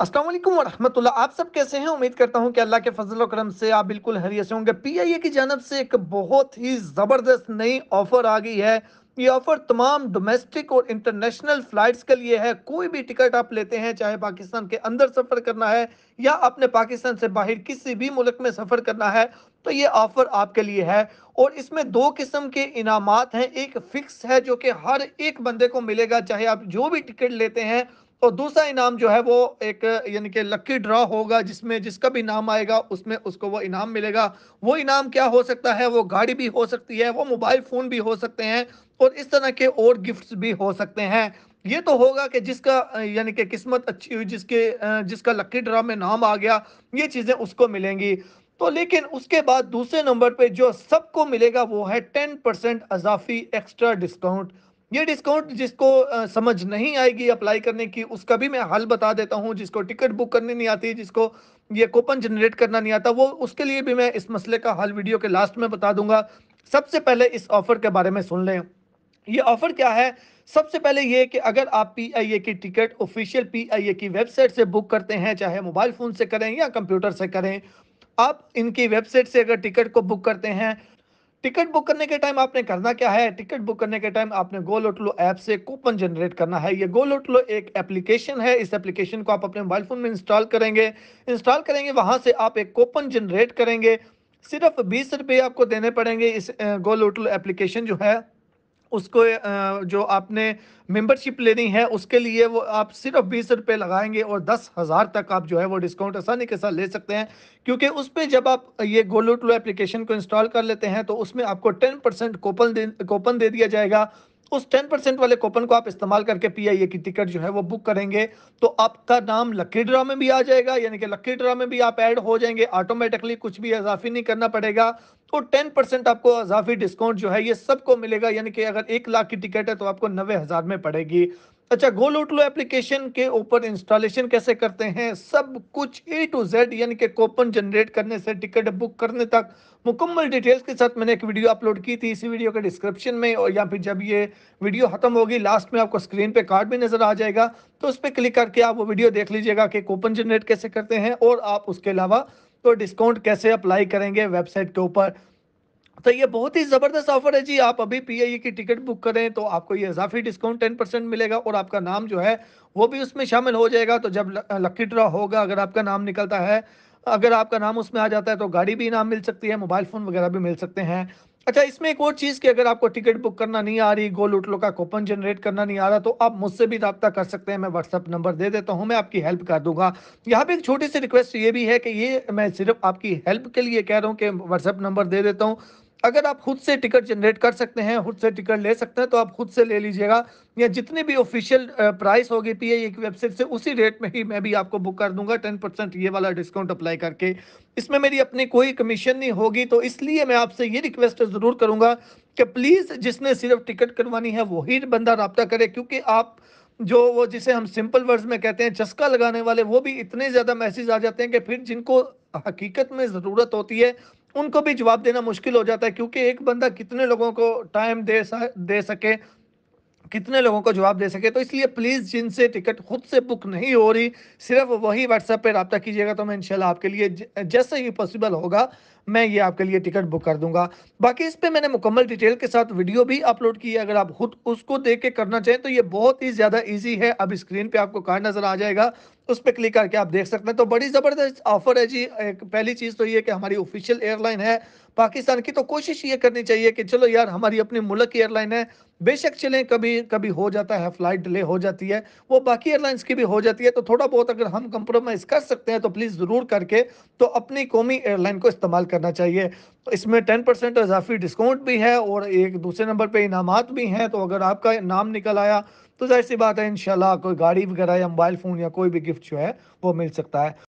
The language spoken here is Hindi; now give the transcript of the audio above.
असलम वरहमतुल्ला आप सब कैसे हैं उम्मीद करता हूं कि अल्लाह के फजल करम से आप बिल्कुल होंगे से होंगे ए की जानब से एक बहुत ही ज़बरदस्त नई ऑफ़र आ गई है ये ऑफर तमाम डोमेस्टिक और इंटरनेशनल फ्लाइट्स के लिए है कोई भी टिकट आप लेते हैं चाहे पाकिस्तान के अंदर सफ़र करना है या आपने पाकिस्तान से बाहर किसी भी मुल्क में सफ़र करना है तो ये ऑफ़र आपके लिए है और इसमें दो किस्म के इनाम हैं एक फ़िक्स है जो कि हर एक बंदे को मिलेगा चाहे आप जो भी टिकट लेते हैं और दूसरा इनाम जो है वो एक यानी कि लकी ड्रा होगा जिसमें जिसका भी नाम आएगा उसमें उसको वो इनाम मिलेगा वो इनाम क्या हो सकता है वो गाड़ी भी हो सकती है वो मोबाइल फ़ोन भी हो सकते हैं और इस तरह के और गिफ्ट्स भी हो सकते हैं ये तो होगा कि जिसका यानी कि किस्मत अच्छी हुई जिसके जिसका लकी ड्रा में नाम आ गया ये चीज़ें उसको मिलेंगी तो लेकिन उसके बाद दूसरे नंबर पे जो सबको मिलेगा वो है टेन परसेंट अजाफी एक्स्ट्रा डिस्काउंट ये डिस्काउंट जिसको समझ नहीं आएगी अप्लाई करने की उसका भी मैं हल बता देता हूँ जिसको टिकट बुक करनी नहीं आती जिसको ये कूपन जनरेट करना नहीं आता वो उसके लिए भी मैं इस मसले का हल वीडियो के लास्ट में बता दूंगा सबसे पहले इस ऑफर के बारे में सुन लें ये ऑफर क्या है सबसे पहले ये कि अगर आप ए की टिकट ऑफिशियल ए की वेबसाइट से बुक करते हैं चाहे मोबाइल फोन से करें या कंप्यूटर से करें आप इनकी वेबसाइट से अगर टिकट को बुक करते हैं टिकट बुक करने के टाइम आपने करना क्या है टिकट बुक करने के टाइम आपने गो लोटलो ऐप से कूपन जनरेट करना है ये गो लोटलो एक एप्लीकेशन है इस एप्लीकेशन को आप अपने मोबाइल फोन में इंस्टॉल करेंगे इंस्टॉल करेंगे वहां से आप एक कूपन जनरेट करेंगे सिर्फ बीस रुपये आपको देने पड़ेंगे इस गो लोटलो एप्लीकेशन जो है उसको जो आपने मेंबरशिप लेनी है उसके लिए वो आप सिर्फ बीस रुपये लगाएंगे और दस हज़ार तक आप जो है वो डिस्काउंट आसानी के साथ ले सकते हैं क्योंकि उस पर जब आप ये गोलोटलो टू एप्लीकेशन को इंस्टॉल कर लेते हैं तो उसमें आपको टेन परसेंट कोपन दे कोपन दे दिया जाएगा उस टेन परसेंट वाले कोपन को आप इस्तेमाल करके पी आई ए की टिकट जो है वो बुक करेंगे तो आपका नाम लकी ड्रा में भी आ जाएगा यानी कि लकी ड्रा में भी आप ऐड हो जाएंगे ऑटोमेटिकली कुछ भी इजाफी नहीं करना पड़ेगा तो टेन परसेंट आपको अजाफी डिस्काउंट जो है ये सबको मिलेगा यानी कि अगर एक लाख की टिकट है तो आपको नबे हज़ार में पड़ेगी अच्छा गो लोटलो एप्लीकेशन के ऊपर इंस्टॉलेशन कैसे करते हैं सब कुछ ए टू जेड यानी कि कोपन जनरेट करने से टिकट बुक करने तक मुकम्मल डिटेल्स के साथ मैंने एक वीडियो अपलोड की थी इसी वीडियो के डिस्क्रिप्शन में और या फिर जब ये वीडियो खत्म होगी लास्ट में आपको स्क्रीन पे कार्ड भी नज़र आ जाएगा तो उस पर क्लिक करके आप वो वीडियो देख लीजिएगा कि कूपन जनरेट कैसे करते हैं और आप उसके अलावा तो डिस्काउंट कैसे अप्लाई करेंगे वेबसाइट के ऊपर तो ये बहुत ही ज़बरदस्त ऑफर है जी आप अभी पी e की टिकट बुक करें तो आपको ये इजाफी डिस्काउंट टेन परसेंट मिलेगा और आपका नाम जो है वो भी उसमें शामिल हो जाएगा तो जब लक्की ड्रा होगा अगर आपका नाम निकलता है अगर आपका नाम उसमें आ जाता है तो गाड़ी भी इनाम मिल सकती है मोबाइल फ़ोन वगैरह भी मिल सकते हैं अच्छा इसमें एक और चीज की अगर आपको टिकट बुक करना नहीं आ रही गोल उठलो का कूपन जनरेट करना नहीं आ रहा तो आप मुझसे भी रब्ता कर सकते हैं मैं व्हाट्सअप नंबर दे देता हूं मैं आपकी हेल्प कर दूंगा यहाँ पे एक छोटी सी रिक्वेस्ट ये भी है कि ये मैं सिर्फ आपकी हेल्प के लिए कह रहा हूँ कि व्हाट्सअप नंबर दे देता हूँ अगर आप खुद से टिकट जनरेट कर सकते हैं खुद से टिकट ले सकते हैं तो आप खुद से ले लीजिएगा या जितनी भी ऑफिशियल प्राइस होगी पी एक e की वेबसाइट से उसी रेट में ही मैं भी आपको बुक कर दूंगा टेन परसेंट ये वाला डिस्काउंट अप्लाई करके इसमें मेरी अपनी कोई कमीशन नहीं होगी तो इसलिए मैं आपसे ये रिक्वेस्ट ज़रूर करूँगा कि प्लीज़ जिसने सिर्फ टिकट करवानी है वही बंदा रबता करे क्योंकि आप जो वो जिसे हम सिंपल वर्ड्स में कहते हैं चस्का लगाने वाले वो भी इतने ज़्यादा मैसेज आ जाते हैं कि फिर जिनको हकीकत में ज़रूरत होती है उनको भी जवाब देना मुश्किल हो जाता है क्योंकि एक बंदा कितने लोगों को टाइम दे सके कितने लोगों को जवाब दे सके तो इसलिए प्लीज़ जिनसे टिकट खुद से बुक नहीं हो रही सिर्फ वही व्हाट्सएप पे रबा कीजिएगा तो मैं इंशाल्लाह आपके लिए जैसे ही पॉसिबल होगा मैं ये आपके लिए टिकट बुक कर दूंगा बाकी इस पर मैंने मुकम्मल डिटेल के साथ वीडियो भी अपलोड की है अगर आप खुद उसको देख के करना चाहें तो ये बहुत ही ज़्यादा ईजी है अब स्क्रीन पर आपको कार्ड नज़र आ जाएगा उस पर क्लिक करके आप देख सकते हैं तो बड़ी ज़बरदस्त ऑफर है जी एक पहली चीज़ तो ये कि हमारी ऑफिशियल एयरलाइन है पाकिस्तान की तो कोशिश ये करनी चाहिए कि चलो यार हमारी अपने मुल्क की एयरलाइन है बेशक चलें कभी कभी हो जाता है फ्लाइट डिले हो जाती है वो बाकी एयरलाइंस की भी हो जाती है तो थोड़ा बहुत अगर हम कंप्रोमाइज कर सकते हैं तो प्लीज़ ज़रूर करके तो अपनी कौमी एयरलाइन को इस्तेमाल करना चाहिए तो इसमें टेन परसेंट इजाफी डिस्काउंट भी है और एक दूसरे नंबर पर इनाम भी हैं तो अगर आपका नाम निकल आया तो जाहिर सी बात है इनशाला कोई गाड़ी वगैरह या मोबाइल फ़ोन या कोई भी गिफ्ट जो है वो मिल सकता है